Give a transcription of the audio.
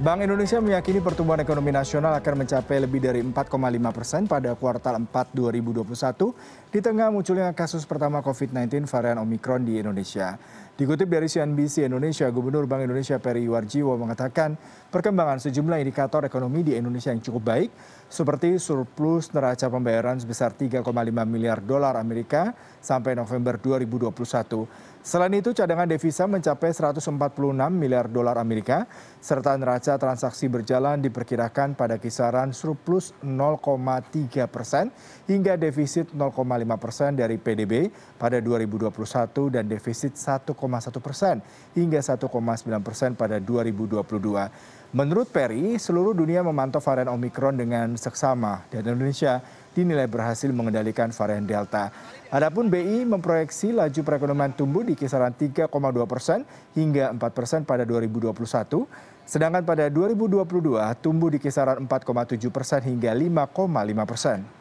Bank Indonesia meyakini pertumbuhan ekonomi nasional akan mencapai lebih dari 4,5 persen pada kuartal 4 2021 di tengah munculnya kasus pertama COVID-19 varian Omikron di Indonesia. Dikutip dari CNBC Indonesia, Gubernur Bank Indonesia Perry Warjiwo mengatakan perkembangan sejumlah indikator ekonomi di Indonesia yang cukup baik seperti surplus neraca pembayaran sebesar 3,5 miliar dolar Amerika sampai November 2021. Selain itu, cadangan devisa mencapai 146 miliar dolar Amerika, serta neraca transaksi berjalan diperkirakan pada kisaran surplus 0,3 persen hingga defisit 0,5 persen dari PDB pada 2021 dan defisit 1,1 persen hingga 1,9 persen pada 2022. Menurut Perry, seluruh dunia memantau varian Omikron dengan seksama dan Indonesia dinilai berhasil mengendalikan varian Delta. Adapun BI memproyeksi laju perekonomian tumbuh di kisaran 3,2 persen hingga 4 persen pada 2021, sedangkan pada 2022 tumbuh di kisaran 4,7 persen hingga 5,5 persen.